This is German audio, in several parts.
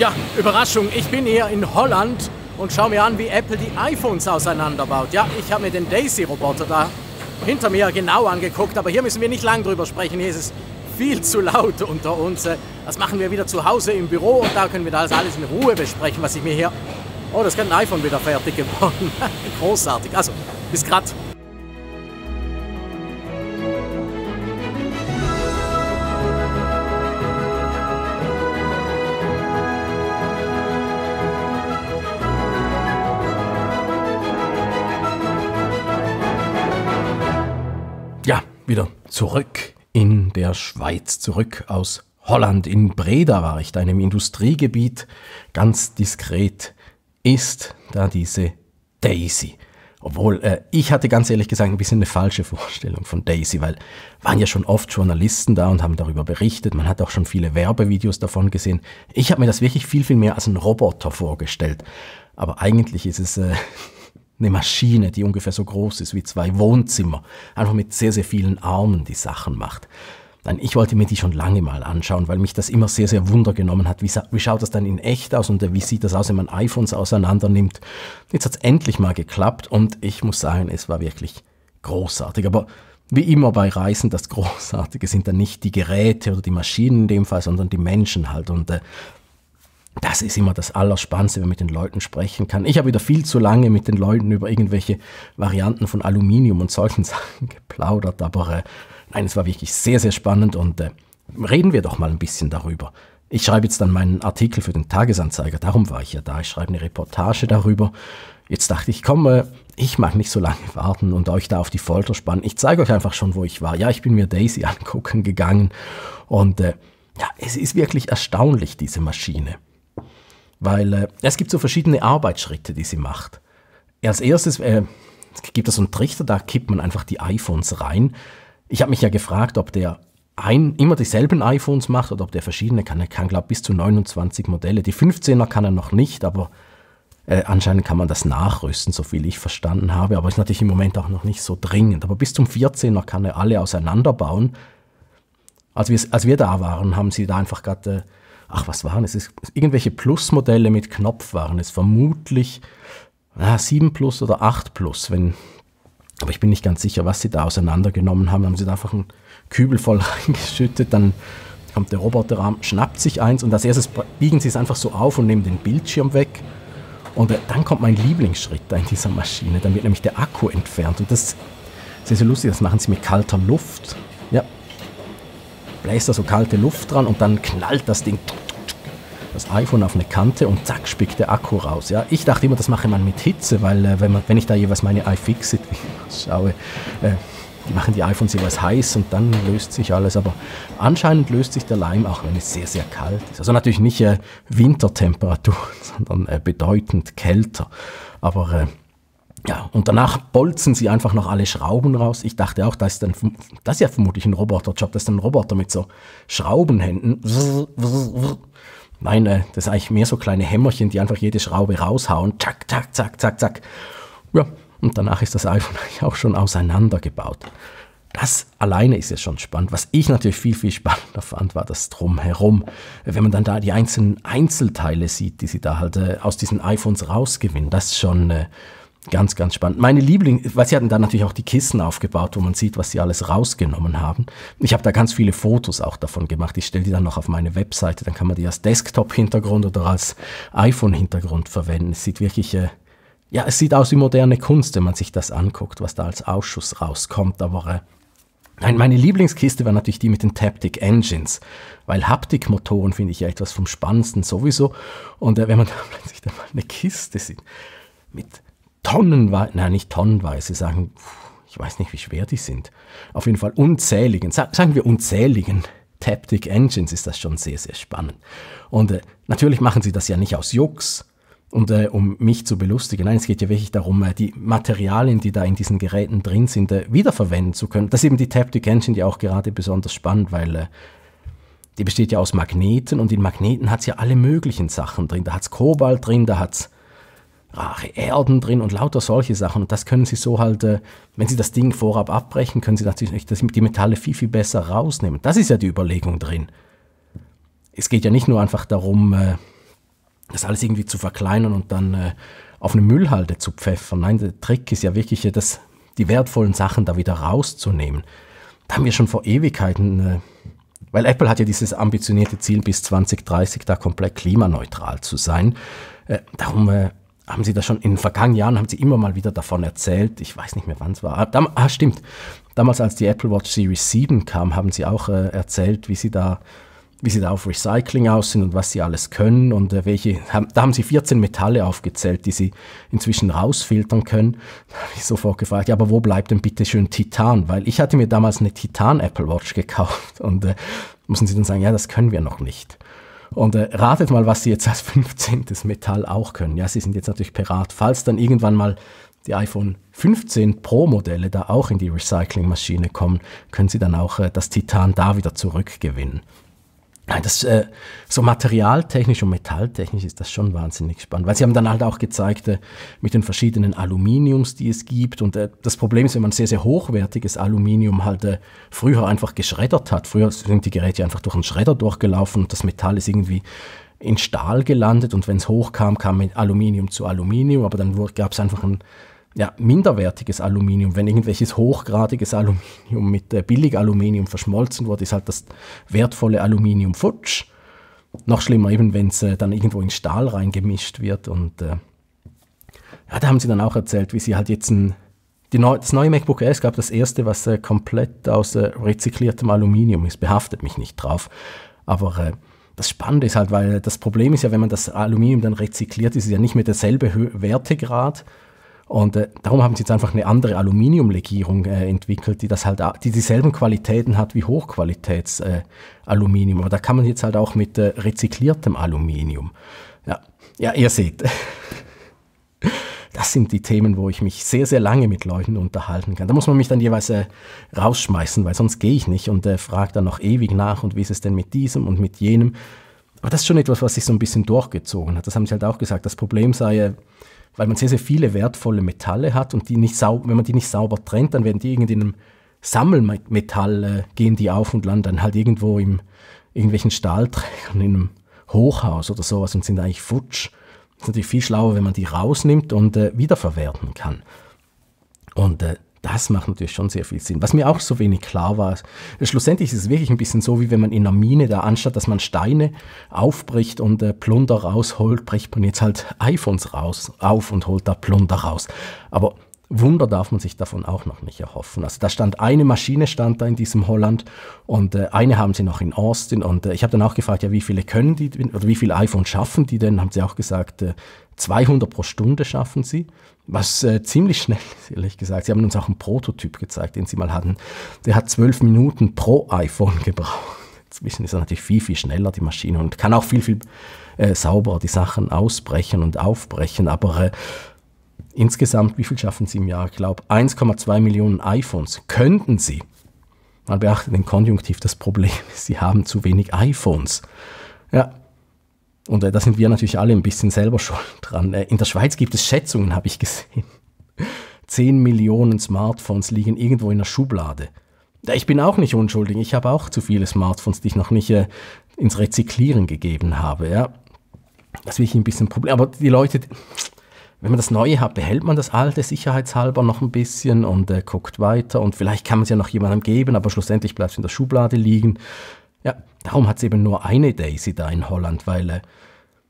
Ja, Überraschung, ich bin hier in Holland und schaue mir an, wie Apple die iPhones auseinanderbaut. Ja, ich habe mir den Daisy-Roboter da hinter mir genau angeguckt, aber hier müssen wir nicht lang drüber sprechen. Hier ist es viel zu laut unter uns. Äh, das machen wir wieder zu Hause im Büro und da können wir das alles in Ruhe besprechen, was ich mir hier... Oh, das ist ein iPhone wieder fertig geworden. Großartig. Also, bis grad. wieder zurück in der Schweiz, zurück aus Holland. In Breda war ich da in einem Industriegebiet, ganz diskret ist da diese Daisy. Obwohl, äh, ich hatte ganz ehrlich gesagt ein bisschen eine falsche Vorstellung von Daisy, weil waren ja schon oft Journalisten da und haben darüber berichtet. Man hat auch schon viele Werbevideos davon gesehen. Ich habe mir das wirklich viel, viel mehr als einen Roboter vorgestellt. Aber eigentlich ist es äh, eine Maschine, die ungefähr so groß ist wie zwei Wohnzimmer, einfach mit sehr, sehr vielen Armen die Sachen macht. Nein, ich wollte mir die schon lange mal anschauen, weil mich das immer sehr, sehr Wunder genommen hat. Wie, wie schaut das dann in echt aus und äh, wie sieht das aus, wenn man iPhones auseinander nimmt? Jetzt hat es endlich mal geklappt und ich muss sagen, es war wirklich großartig. Aber wie immer bei Reisen, das Großartige sind dann nicht die Geräte oder die Maschinen in dem Fall, sondern die Menschen halt. Und äh, das ist immer das Allerspannendste, wenn man mit den Leuten sprechen kann. Ich habe wieder viel zu lange mit den Leuten über irgendwelche Varianten von Aluminium und solchen Sachen geplaudert, aber äh, nein, es war wirklich sehr, sehr spannend und äh, reden wir doch mal ein bisschen darüber. Ich schreibe jetzt dann meinen Artikel für den Tagesanzeiger, darum war ich ja da. Ich schreibe eine Reportage darüber. Jetzt dachte ich, komm, äh, ich mag nicht so lange warten und euch da auf die Folter spannen. Ich zeige euch einfach schon, wo ich war. Ja, ich bin mir Daisy angucken gegangen und äh, ja, es ist wirklich erstaunlich, diese Maschine. Weil äh, es gibt so verschiedene Arbeitsschritte, die sie macht. Als erstes äh, gibt es so einen Trichter, da kippt man einfach die iPhones rein. Ich habe mich ja gefragt, ob der ein, immer dieselben iPhones macht oder ob der verschiedene kann. Er kann, glaube ich, bis zu 29 Modelle. Die 15er kann er noch nicht, aber äh, anscheinend kann man das nachrüsten, so viel ich verstanden habe. Aber ist natürlich im Moment auch noch nicht so dringend. Aber bis zum 14er kann er alle auseinanderbauen. Als wir, als wir da waren, haben sie da einfach gerade äh, ach, was waren es? irgendwelche Plus-Modelle mit Knopf waren es. Vermutlich ah, 7 Plus oder 8 Plus, wenn. Aber ich bin nicht ganz sicher, was sie da auseinandergenommen haben. Haben sie da einfach einen Kübel voll reingeschüttet, dann kommt der Roboterarm, schnappt sich eins und als erstes biegen sie es einfach so auf und nehmen den Bildschirm weg. Und äh, dann kommt mein Lieblingsschritt da in dieser Maschine. Dann wird nämlich der Akku entfernt. Und das ist ja sehr lustig. Das machen sie mit kalter Luft bläst da so kalte Luft dran und dann knallt das Ding das iPhone auf eine Kante und zack spickt der Akku raus. Ja, ich dachte immer, das mache man mit Hitze, weil äh, wenn, man, wenn ich da jeweils meine iFixit schaue, äh, die machen die iPhones jeweils heiß und dann löst sich alles. Aber anscheinend löst sich der Leim auch, wenn es sehr, sehr kalt ist. Also natürlich nicht äh, Wintertemperatur, sondern äh, bedeutend kälter. Aber äh, ja, und danach bolzen sie einfach noch alle Schrauben raus. Ich dachte auch, das ist, dann, das ist ja vermutlich ein Roboterjob, das ist ein Roboter mit so Schraubenhänden. Nein, äh, das ist eigentlich mehr so kleine Hämmerchen, die einfach jede Schraube raushauen. Zack, zack, zack, zack, zack. Ja, und danach ist das iPhone eigentlich auch schon auseinandergebaut. Das alleine ist jetzt schon spannend. Was ich natürlich viel, viel spannender fand, war das Drumherum. Wenn man dann da die einzelnen Einzelteile sieht, die sie da halt äh, aus diesen iPhones rausgewinnen, das ist schon... Äh, Ganz, ganz spannend. Meine Liebling, weil sie hatten da natürlich auch die Kissen aufgebaut, wo man sieht, was sie alles rausgenommen haben. Ich habe da ganz viele Fotos auch davon gemacht. Ich stelle die dann noch auf meine Webseite, dann kann man die als Desktop-Hintergrund oder als iPhone-Hintergrund verwenden. Es sieht wirklich, äh, ja, es sieht aus wie moderne Kunst, wenn man sich das anguckt, was da als Ausschuss rauskommt. Aber äh, Nein, meine Lieblingskiste war natürlich die mit den Taptic Engines, weil Haptikmotoren finde ich ja etwas vom Spannendsten sowieso. Und äh, wenn man da plötzlich dann mal eine Kiste sieht mit tonnenweise, nein, nicht tonnenweise, sagen, ich weiß nicht, wie schwer die sind. Auf jeden Fall unzähligen, sagen wir unzähligen Taptic Engines ist das schon sehr, sehr spannend. Und äh, natürlich machen sie das ja nicht aus Jux und äh, um mich zu belustigen. Nein, es geht ja wirklich darum, äh, die Materialien, die da in diesen Geräten drin sind, äh, wiederverwenden zu können. Das ist eben die Taptic Engine ja auch gerade besonders spannend, weil äh, die besteht ja aus Magneten und in Magneten hat es ja alle möglichen Sachen drin. Da hat es Kobalt drin, da hat es Rache Erden drin und lauter solche Sachen. Und das können Sie so halt, äh, wenn Sie das Ding vorab abbrechen, können Sie natürlich das, die Metalle viel, viel besser rausnehmen. Das ist ja die Überlegung drin. Es geht ja nicht nur einfach darum, äh, das alles irgendwie zu verkleinern und dann äh, auf eine Müllhalde zu pfeffern. Nein, der Trick ist ja wirklich, äh, das, die wertvollen Sachen da wieder rauszunehmen. Da haben wir schon vor Ewigkeiten, äh, weil Apple hat ja dieses ambitionierte Ziel, bis 2030 da komplett klimaneutral zu sein. Äh, darum haben sie das schon in den vergangenen Jahren, haben sie immer mal wieder davon erzählt. Ich weiß nicht mehr, wann es war. Ah, dam ah, stimmt. Damals, als die Apple Watch Series 7 kam, haben sie auch äh, erzählt, wie sie da wie sie da auf Recycling aus sind und was sie alles können und äh, welche, haben, da haben sie 14 Metalle aufgezählt, die sie inzwischen rausfiltern können. Da habe ich sofort gefragt, ja, aber wo bleibt denn bitte schön Titan? Weil ich hatte mir damals eine Titan Apple Watch gekauft und äh, müssen sie dann sagen, ja, das können wir noch nicht. Und äh, ratet mal, was sie jetzt als 15. Metall auch können. Ja, sie sind jetzt natürlich parat. Falls dann irgendwann mal die iPhone 15 Pro Modelle da auch in die Recyclingmaschine kommen, können sie dann auch äh, das Titan da wieder zurückgewinnen. Das, äh, so materialtechnisch und metalltechnisch ist das schon wahnsinnig spannend, weil sie haben dann halt auch gezeigt äh, mit den verschiedenen Aluminiums, die es gibt. Und äh, das Problem ist, wenn man sehr, sehr hochwertiges Aluminium halt äh, früher einfach geschreddert hat, früher sind die Geräte einfach durch einen Schredder durchgelaufen und das Metall ist irgendwie in Stahl gelandet und wenn es hochkam, kam mit Aluminium zu Aluminium, aber dann gab es einfach ein ja, minderwertiges Aluminium, wenn irgendwelches hochgradiges Aluminium mit äh, Billigaluminium verschmolzen wurde, ist halt das wertvolle Aluminium futsch. Noch schlimmer eben, wenn es äh, dann irgendwo in Stahl reingemischt wird. Und äh, ja, da haben sie dann auch erzählt, wie sie halt jetzt ein, Neu das neue MacBook Air, es gab das erste, was äh, komplett aus äh, rezykliertem Aluminium ist, behaftet mich nicht drauf. Aber äh, das Spannende ist halt, weil das Problem ist ja, wenn man das Aluminium dann rezykliert, ist es ja nicht mehr derselbe Hö Wertegrad und äh, darum haben sie jetzt einfach eine andere Aluminiumlegierung äh, entwickelt, die das halt, die dieselben Qualitäten hat wie Hochqualitätsaluminium. Äh, Aber da kann man jetzt halt auch mit äh, rezykliertem Aluminium. Ja, ja, ihr seht. Das sind die Themen, wo ich mich sehr, sehr lange mit Leuten unterhalten kann. Da muss man mich dann jeweils äh, rausschmeißen, weil sonst gehe ich nicht und äh, frage dann noch ewig nach und wie ist es denn mit diesem und mit jenem. Aber das ist schon etwas, was sich so ein bisschen durchgezogen hat. Das haben sie halt auch gesagt. Das Problem sei, weil man sehr, sehr viele wertvolle Metalle hat und die nicht wenn man die nicht sauber trennt, dann werden die irgendwie in einem Sammelmetall, äh, gehen die auf und landen dann halt irgendwo in irgendwelchen Stahlträgern in einem Hochhaus oder sowas und sind eigentlich futsch. Das ist natürlich viel schlauer, wenn man die rausnimmt und äh, wiederverwerten kann. Und äh, das macht natürlich schon sehr viel Sinn. Was mir auch so wenig klar war, schlussendlich ist es wirklich ein bisschen so, wie wenn man in einer Mine da, anstatt dass man Steine aufbricht und äh, Plunder rausholt, bricht man jetzt halt iPhones raus, auf und holt da Plunder raus. Aber Wunder darf man sich davon auch noch nicht erhoffen. Also da stand eine Maschine stand da in diesem Holland und äh, eine haben sie noch in Austin und äh, ich habe dann auch gefragt, ja wie viele können die oder wie viele iPhones schaffen die denn? Haben sie auch gesagt äh, 200 pro Stunde schaffen sie, was äh, ziemlich schnell ist, ehrlich gesagt. Sie haben uns auch einen Prototyp gezeigt, den sie mal hatten. Der hat zwölf Minuten pro iPhone gebraucht. Inzwischen ist er natürlich viel, viel schneller, die Maschine, und kann auch viel, viel äh, sauberer die Sachen ausbrechen und aufbrechen. Aber äh, Insgesamt, wie viel schaffen sie im Jahr? Ich glaube, 1,2 Millionen iPhones könnten sie. Man beachte den Konjunktiv, das Problem ist, sie haben zu wenig iPhones. Ja. Und äh, da sind wir natürlich alle ein bisschen selber schuld dran. Äh, in der Schweiz gibt es Schätzungen, habe ich gesehen. 10 Millionen Smartphones liegen irgendwo in der Schublade. Ich bin auch nicht unschuldig. Ich habe auch zu viele Smartphones, die ich noch nicht äh, ins Rezyklieren gegeben habe. Ja. Das will ich ein bisschen Problem. Aber die Leute, wenn man das Neue hat, behält man das Alte sicherheitshalber noch ein bisschen und äh, guckt weiter und vielleicht kann man es ja noch jemandem geben, aber schlussendlich bleibt es in der Schublade liegen. Ja, darum hat es eben nur eine Daisy da in Holland, weil äh,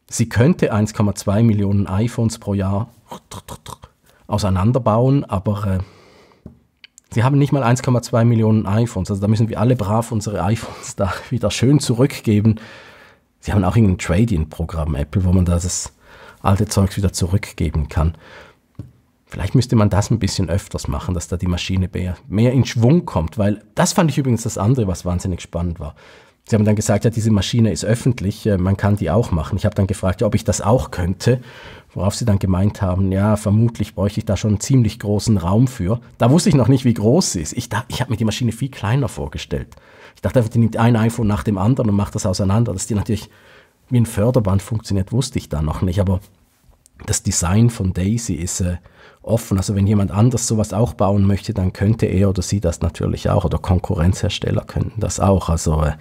sie könnte 1,2 Millionen iPhones pro Jahr auseinanderbauen, aber äh, sie haben nicht mal 1,2 Millionen iPhones. Also da müssen wir alle brav unsere iPhones da wieder schön zurückgeben. Sie haben auch irgendein trading programm Apple, wo man das alte Zeugs wieder zurückgeben kann. Vielleicht müsste man das ein bisschen öfters machen, dass da die Maschine mehr, mehr, in Schwung kommt, weil das fand ich übrigens das andere, was wahnsinnig spannend war. Sie haben dann gesagt, ja, diese Maschine ist öffentlich, äh, man kann die auch machen. Ich habe dann gefragt, ob ich das auch könnte, worauf sie dann gemeint haben, ja, vermutlich bräuchte ich da schon einen ziemlich großen Raum für. Da wusste ich noch nicht, wie groß sie ist. Ich, ich habe mir die Maschine viel kleiner vorgestellt. Ich dachte einfach, die nimmt ein iPhone nach dem anderen und macht das auseinander, dass die natürlich wie ein Förderband funktioniert, wusste ich da noch nicht. Aber das Design von Daisy ist äh, offen. Also wenn jemand anders sowas auch bauen möchte, dann könnte er oder sie das natürlich auch. Oder Konkurrenzhersteller könnten das auch. Also äh,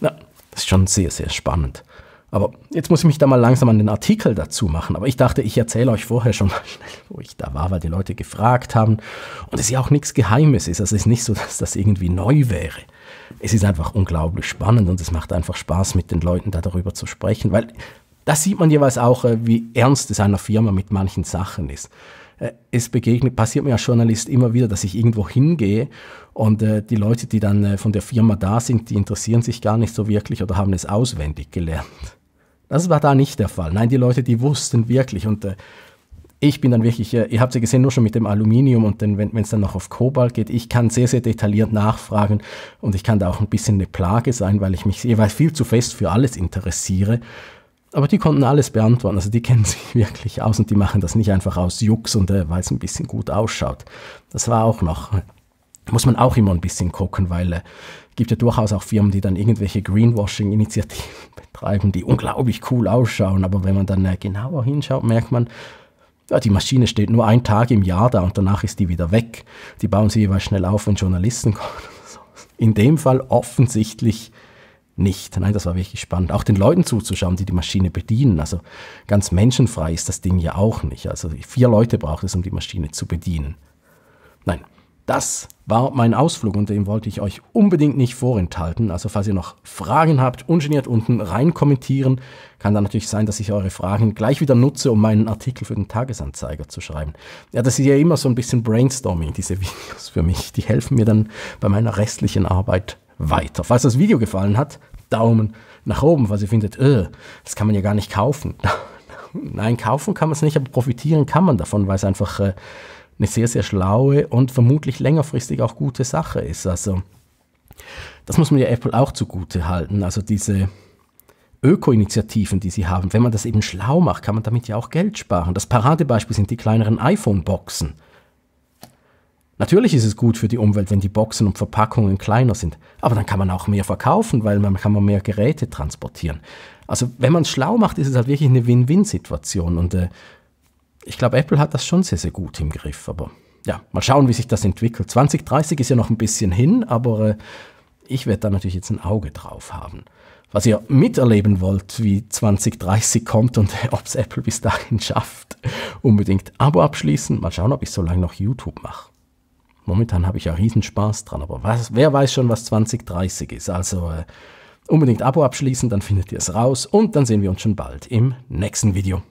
ja, das ist schon sehr, sehr spannend. Aber jetzt muss ich mich da mal langsam an den Artikel dazu machen. Aber ich dachte, ich erzähle euch vorher schon mal schnell, wo ich da war, weil die Leute gefragt haben. Und es ja auch nichts Geheimes ist. Also es ist nicht so, dass das irgendwie neu wäre. Es ist einfach unglaublich spannend und es macht einfach Spaß, mit den Leuten da darüber zu sprechen. Weil das sieht man jeweils auch, äh, wie ernst es einer Firma mit manchen Sachen ist äh, es begegnet, passiert mir als Journalist immer wieder, dass ich irgendwo hingehe und äh, die Leute, die dann äh, von der Firma da sind, die interessieren sich gar nicht so wirklich oder haben es auswendig gelernt. Das war da nicht der Fall. Nein, die Leute, die wussten wirklich und äh, ich bin dann wirklich, äh, ihr habt ja gesehen, nur schon mit dem Aluminium und dann, wenn es dann noch auf Kobalt geht, ich kann sehr, sehr detailliert nachfragen und ich kann da auch ein bisschen eine Plage sein, weil ich mich jeweils viel zu fest für alles interessiere. Aber die konnten alles beantworten, also die kennen sich wirklich aus und die machen das nicht einfach aus Jux und äh, weil es ein bisschen gut ausschaut. Das war auch noch äh, muss man auch immer ein bisschen gucken, weil es äh, gibt ja durchaus auch Firmen, die dann irgendwelche Greenwashing-Initiativen betreiben, die unglaublich cool ausschauen, aber wenn man dann äh, genauer hinschaut, merkt man, ja, die Maschine steht nur einen Tag im Jahr da und danach ist die wieder weg. Die bauen sie jeweils schnell auf, wenn Journalisten kommen. In dem Fall offensichtlich nicht. Nein, das war wirklich spannend. Auch den Leuten zuzuschauen, die die Maschine bedienen. Also ganz menschenfrei ist das Ding ja auch nicht. Also vier Leute braucht es, um die Maschine zu bedienen. Nein, das war mein Ausflug und den wollte ich euch unbedingt nicht vorenthalten. Also falls ihr noch Fragen habt, ungeniert unten rein kommentieren. Kann dann natürlich sein, dass ich eure Fragen gleich wieder nutze, um meinen Artikel für den Tagesanzeiger zu schreiben. Ja, das ist ja immer so ein bisschen Brainstorming, diese Videos für mich. Die helfen mir dann bei meiner restlichen Arbeit weiter. Falls das Video gefallen hat, Daumen nach oben, falls ihr findet, öh, das kann man ja gar nicht kaufen. Nein, kaufen kann man es nicht, aber profitieren kann man davon, weil es einfach... Äh, eine sehr, sehr schlaue und vermutlich längerfristig auch gute Sache ist. Also das muss man ja Apple auch zugute halten. Also diese Öko-Initiativen, die sie haben, wenn man das eben schlau macht, kann man damit ja auch Geld sparen. Das Paradebeispiel sind die kleineren iPhone-Boxen. Natürlich ist es gut für die Umwelt, wenn die Boxen und Verpackungen kleiner sind, aber dann kann man auch mehr verkaufen, weil man kann man mehr Geräte transportieren. Also wenn man es schlau macht, ist es halt wirklich eine Win-Win-Situation und äh, ich glaube, Apple hat das schon sehr, sehr gut im Griff. Aber ja, mal schauen, wie sich das entwickelt. 2030 ist ja noch ein bisschen hin, aber äh, ich werde da natürlich jetzt ein Auge drauf haben. Was ihr miterleben wollt, wie 2030 kommt und ob es Apple bis dahin schafft, unbedingt Abo abschließen. Mal schauen, ob ich so lange noch YouTube mache. Momentan habe ich ja Riesenspaß dran, aber was, wer weiß schon, was 2030 ist. Also äh, unbedingt Abo abschließen, dann findet ihr es raus und dann sehen wir uns schon bald im nächsten Video.